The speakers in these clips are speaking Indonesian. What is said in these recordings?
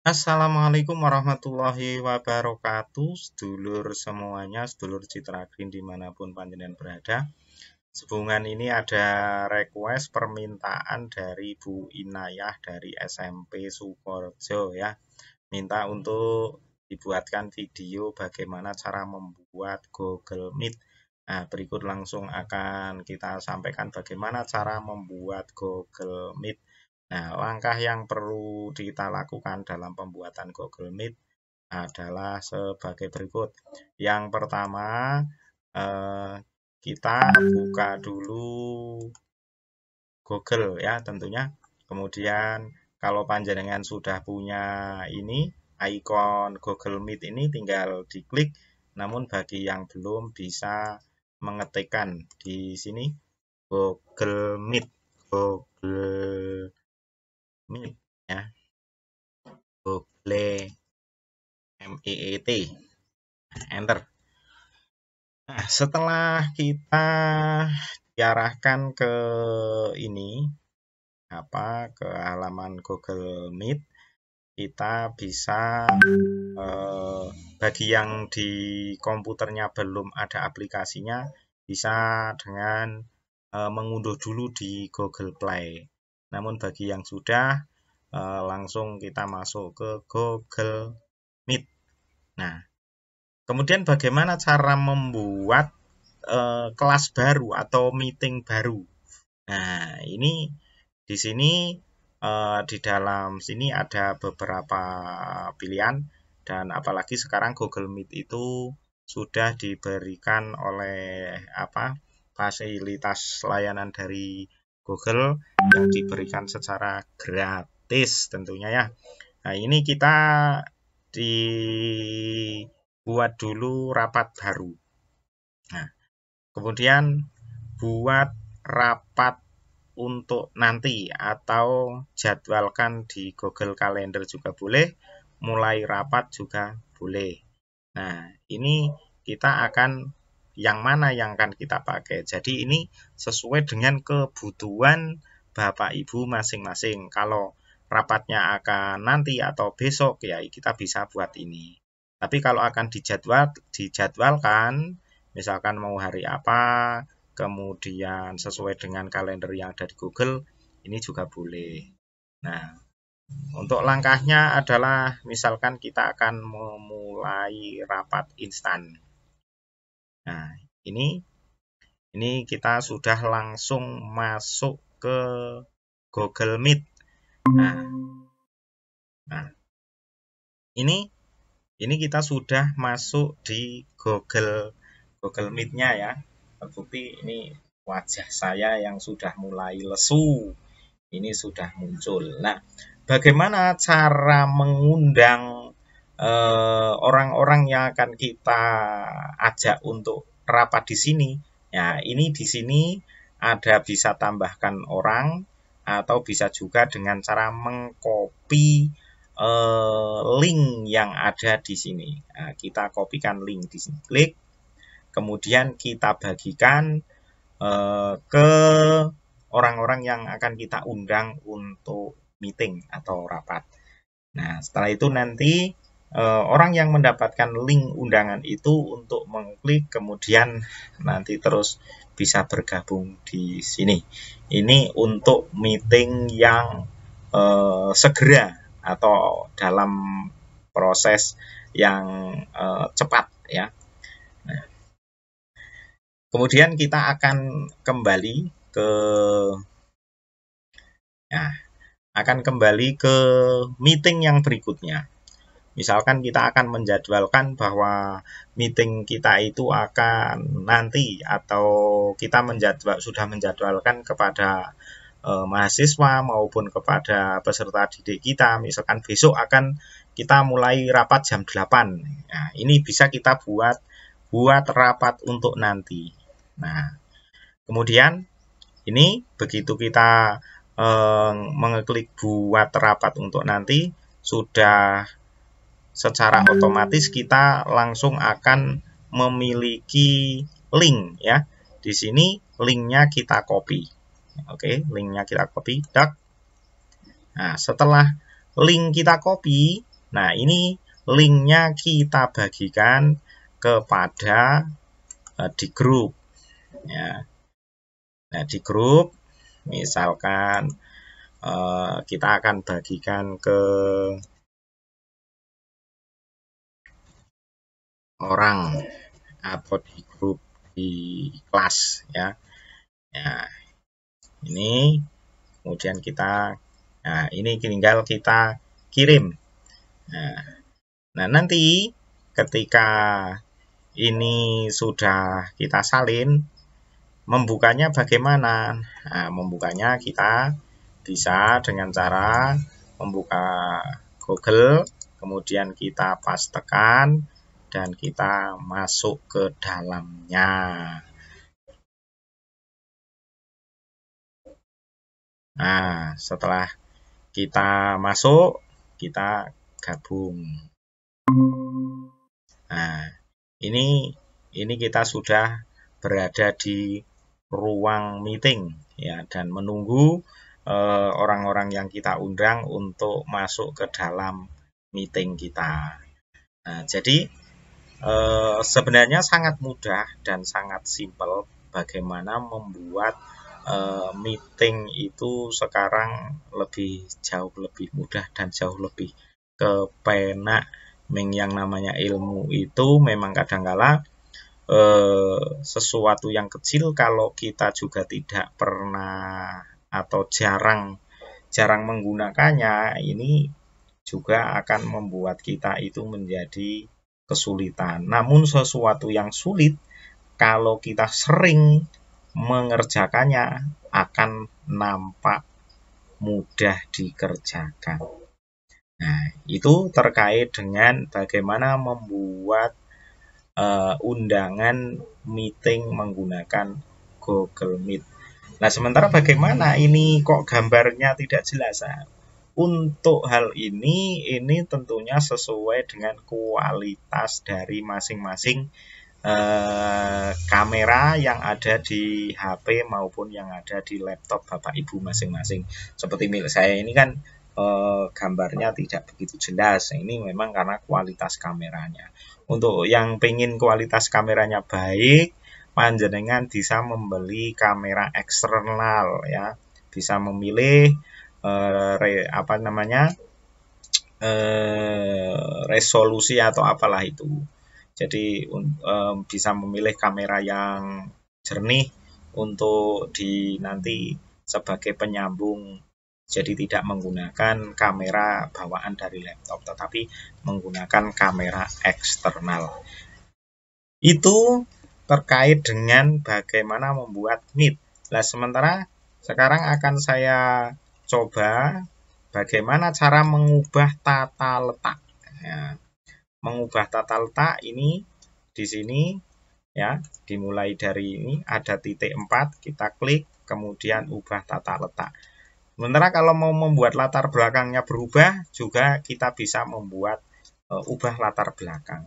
Assalamualaikum warahmatullahi wabarakatuh Sedulur semuanya, sedulur Citra Green dimanapun panjenengan berada Sebungan ini ada request permintaan dari Bu Inayah dari SMP Sukorjo ya Minta untuk dibuatkan video bagaimana cara membuat Google Meet Nah berikut langsung akan kita sampaikan bagaimana cara membuat Google Meet Nah, langkah yang perlu kita lakukan dalam pembuatan Google Meet adalah sebagai berikut. Yang pertama, eh, kita buka dulu Google ya tentunya. Kemudian kalau panjenengan sudah punya ini icon Google Meet ini tinggal diklik. Namun bagi yang belum bisa mengetikkan di sini Google Meet, Google miliknya Google MEET enter nah setelah kita diarahkan ke ini apa ke halaman Google Meet kita bisa eh, bagi yang di komputernya belum ada aplikasinya bisa dengan eh, mengunduh dulu di Google Play namun bagi yang sudah eh, langsung kita masuk ke Google Meet. Nah, kemudian bagaimana cara membuat eh, kelas baru atau meeting baru? Nah, ini di sini eh, di dalam sini ada beberapa pilihan dan apalagi sekarang Google Meet itu sudah diberikan oleh apa fasilitas layanan dari Google yang diberikan secara gratis tentunya ya. Nah, ini kita dibuat dulu rapat baru. Nah, kemudian buat rapat untuk nanti atau jadwalkan di Google Calendar juga boleh, mulai rapat juga boleh. Nah, ini kita akan yang mana yang akan kita pakai. Jadi ini sesuai dengan kebutuhan Bapak Ibu masing-masing. Kalau rapatnya akan nanti atau besok ya kita bisa buat ini. Tapi kalau akan dijadwal dijadwalkan misalkan mau hari apa, kemudian sesuai dengan kalender yang ada di Google, ini juga boleh. Nah, untuk langkahnya adalah misalkan kita akan memulai rapat instan. Nah, ini ini kita sudah langsung masuk ke Google Meet. Nah, nah ini ini kita sudah masuk di Google Google Meet-nya ya. Terbukti ini wajah saya yang sudah mulai lesu. Ini sudah muncul. Nah, bagaimana cara mengundang Eh, orang-orang yang akan kita ajak untuk rapat di sini. Ya, ini di sini ada bisa tambahkan orang atau bisa juga dengan cara mengcopy eh, link yang ada di sini. Nah, kita kopikan link di sini, klik, kemudian kita bagikan eh, ke orang-orang yang akan kita undang untuk meeting atau rapat. Nah, setelah itu nanti Eh, orang yang mendapatkan link undangan itu untuk mengklik kemudian nanti terus bisa bergabung di sini. Ini untuk meeting yang uh, segera atau dalam proses yang uh, cepat ya. Nah. Kemudian kita akan kembali ke ya, akan kembali ke meeting yang berikutnya. Misalkan kita akan menjadwalkan bahwa meeting kita itu akan nanti atau kita menjadwal sudah menjadwalkan kepada e, mahasiswa maupun kepada peserta didik kita, misalkan besok akan kita mulai rapat jam 8. Nah, ini bisa kita buat buat rapat untuk nanti. Nah, kemudian ini begitu kita e, mengeklik buat rapat untuk nanti sudah secara hmm. otomatis kita langsung akan memiliki link ya. Di sini linknya kita copy. Oke, linknya kita copy. Dak. Nah, setelah link kita copy, nah ini linknya kita bagikan kepada uh, di grup. Ya. Nah, di grup misalkan uh, kita akan bagikan ke orang ya, atau di grup di kelas ya. Nah, ini kemudian kita nah ini tinggal kita kirim. Nah, nah nanti ketika ini sudah kita salin membukanya bagaimana? Nah, membukanya kita bisa dengan cara membuka Google, kemudian kita pas tekan, dan kita masuk ke dalamnya. Nah, setelah kita masuk, kita gabung. Nah, ini ini kita sudah berada di ruang meeting ya dan menunggu eh, orang-orang eh, yang kita undang untuk masuk ke dalam meeting kita. Nah, jadi Eh, sebenarnya sangat mudah dan sangat simpel bagaimana membuat eh, meeting itu sekarang lebih jauh lebih mudah dan jauh lebih kepenak yang namanya ilmu itu memang kadangkala eh, sesuatu yang kecil kalau kita juga tidak pernah atau jarang jarang menggunakannya ini juga akan membuat kita itu menjadi kesulitan. Namun sesuatu yang sulit kalau kita sering mengerjakannya akan nampak mudah dikerjakan. Nah, itu terkait dengan bagaimana membuat uh, undangan meeting menggunakan Google Meet. Nah, sementara bagaimana ini kok gambarnya tidak jelas? Ah? untuk hal ini, ini tentunya sesuai dengan kualitas dari masing-masing eh, kamera yang ada di HP maupun yang ada di laptop Bapak Ibu masing-masing. Seperti milik saya ini kan eh, gambarnya tidak begitu jelas. Ini memang karena kualitas kameranya. Untuk yang pengen kualitas kameranya baik, panjenengan bisa membeli kamera eksternal ya. Bisa memilih uh, re, apa namanya uh, resolusi atau apalah itu jadi um, bisa memilih kamera yang jernih untuk di nanti sebagai penyambung jadi tidak menggunakan kamera bawaan dari laptop tetapi menggunakan kamera eksternal itu terkait dengan bagaimana membuat mid. Nah, sementara sekarang akan saya coba bagaimana cara mengubah tata letak. Ya. Mengubah tata letak ini di sini ya, dimulai dari ini ada titik 4, kita klik kemudian ubah tata letak. Sementara kalau mau membuat latar belakangnya berubah juga kita bisa membuat uh, ubah latar belakang.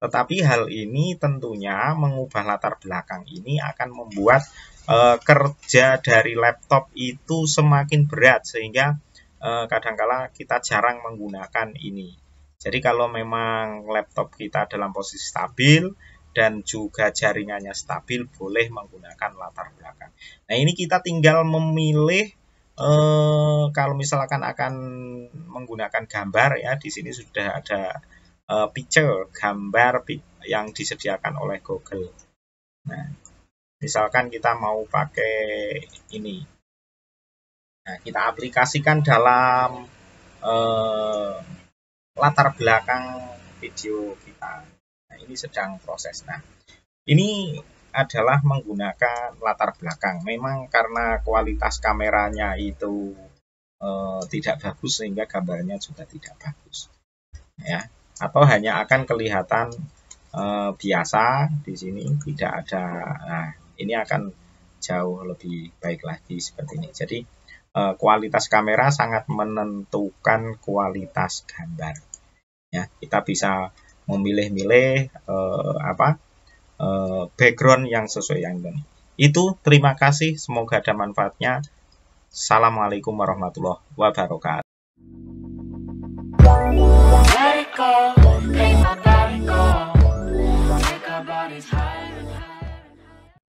Tetapi hal ini tentunya mengubah latar belakang ini akan membuat e, kerja dari laptop itu semakin berat sehingga e, kadangkala kita jarang menggunakan ini. Jadi kalau memang laptop kita dalam posisi stabil dan juga jaringannya stabil boleh menggunakan latar belakang. Nah ini kita tinggal memilih e, kalau misalkan akan menggunakan gambar ya di sini sudah ada uh, picture, gambar yang disediakan oleh Google. Nah, misalkan kita mau pakai ini. Nah, kita aplikasikan dalam uh, latar belakang video kita. Nah, ini sedang proses. Nah, ini adalah menggunakan latar belakang. Memang karena kualitas kameranya itu eh, tidak bagus sehingga gambarnya juga tidak bagus. Ya atau hanya akan kelihatan eh, biasa di sini tidak ada nah, ini akan jauh lebih baik lagi seperti ini jadi eh, kualitas kamera sangat menentukan kualitas gambar ya kita bisa memilih-milih eh, apa eh, background yang sesuai yang ini itu terima kasih semoga ada manfaatnya Assalamualaikum warahmatullahi wabarakatuh. call.